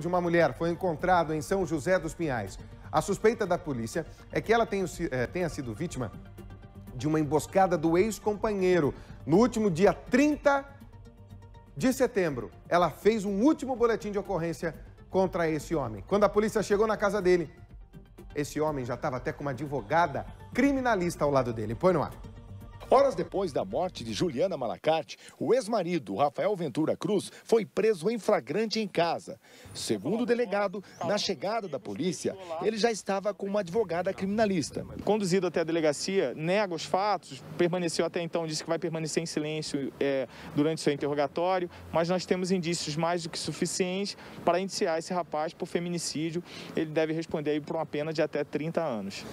de uma mulher foi encontrado em São José dos Pinhais. A suspeita da polícia é que ela tenha, eh, tenha sido vítima de uma emboscada do ex-companheiro no último dia 30 de setembro. Ela fez um último boletim de ocorrência contra esse homem. Quando a polícia chegou na casa dele, esse homem já estava até com uma advogada criminalista ao lado dele. Põe no ar. Horas depois da morte de Juliana Malacarte, o ex-marido Rafael Ventura Cruz foi preso em flagrante em casa. Segundo o delegado, na chegada da polícia, ele já estava com uma advogada criminalista. Conduzido até a delegacia, nega os fatos, permaneceu até então, disse que vai permanecer em silêncio é, durante seu interrogatório, mas nós temos indícios mais do que suficientes para indiciar esse rapaz por feminicídio. Ele deve responder por uma pena de até 30 anos.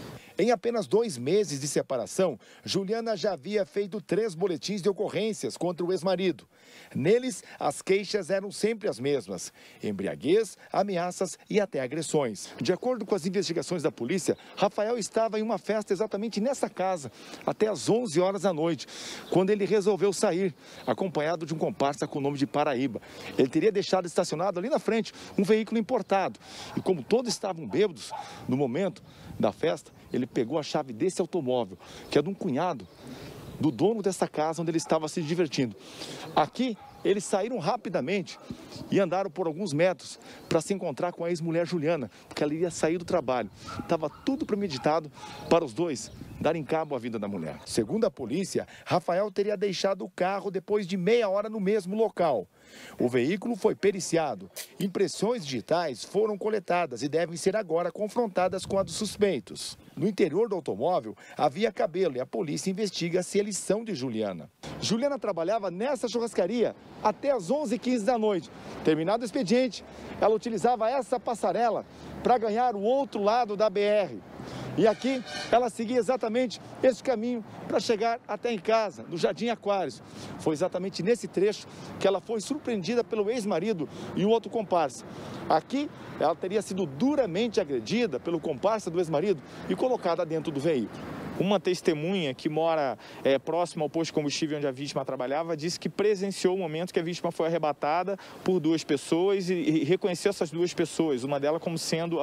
Em apenas dois meses de separação, Juliana já havia feito três boletins de ocorrências contra o ex-marido. Neles, as queixas eram sempre as mesmas: embriaguez, ameaças e até agressões. De acordo com as investigações da polícia, Rafael estava em uma festa exatamente nessa casa, até às 11 horas da noite, quando ele resolveu sair, acompanhado de um comparsa com o nome de Paraíba. Ele teria deixado estacionado ali na frente um veículo importado. E como todos estavam bêbados no momento da festa, ele pegou a chave desse automóvel, que é de um cunhado do dono dessa casa onde ele estava se divertindo. Aqui, eles saíram rapidamente e andaram por alguns metros para se encontrar com a ex-mulher Juliana, porque ela iria sair do trabalho. Estava tudo premeditado para os dois darem cabo à vida da mulher. Segundo a polícia, Rafael teria deixado o carro depois de meia hora no mesmo local. O veículo foi periciado. Impressões digitais foram coletadas e devem ser agora confrontadas com a dos suspeitos. No interior do automóvel havia cabelo e a polícia investiga se eles são de Juliana. Juliana trabalhava nessa churrascaria até as 11h15 da noite. Terminado o expediente, ela utilizava essa passarela para ganhar o outro lado da BR. E aqui ela seguia exatamente esse caminho para chegar até em casa, no Jardim Aquários. Foi exatamente nesse trecho que ela foi surpreendida pelo ex-marido e um outro comparsa. Aqui ela teria sido duramente agredida pelo comparsa do ex-marido e colocada dentro do veículo. Uma testemunha que mora é, próximo ao posto de combustível onde a vítima trabalhava disse que presenciou o momento que a vítima foi arrebatada por duas pessoas e, e reconheceu essas duas pessoas, uma delas como sendo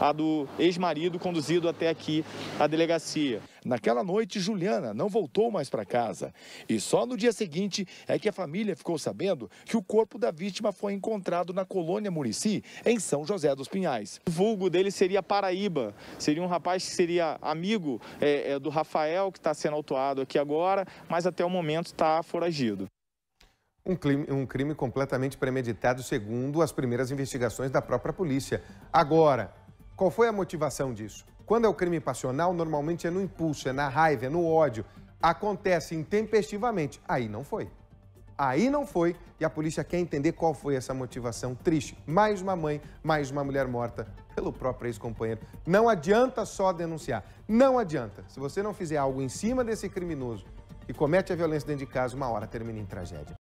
a do ex-marido conduzido até aqui à delegacia. Naquela noite, Juliana não voltou mais para casa. E só no dia seguinte é que a família ficou sabendo que o corpo da vítima foi encontrado na colônia Murici, em São José dos Pinhais. O vulgo dele seria Paraíba, seria um rapaz que seria amigo é, é, é, do Rafael, que está sendo autuado aqui agora, mas até o momento está foragido. Um crime, um crime completamente premeditado, segundo as primeiras investigações da própria polícia. Agora, qual foi a motivação disso? Quando é o crime passional, normalmente é no impulso, é na raiva, é no ódio. Acontece intempestivamente. Aí não foi. Aí não foi e a polícia quer entender qual foi essa motivação triste. Mais uma mãe, mais uma mulher morta pelo próprio ex-companheiro. Não adianta só denunciar. Não adianta. Se você não fizer algo em cima desse criminoso que comete a violência dentro de casa, uma hora termina em tragédia.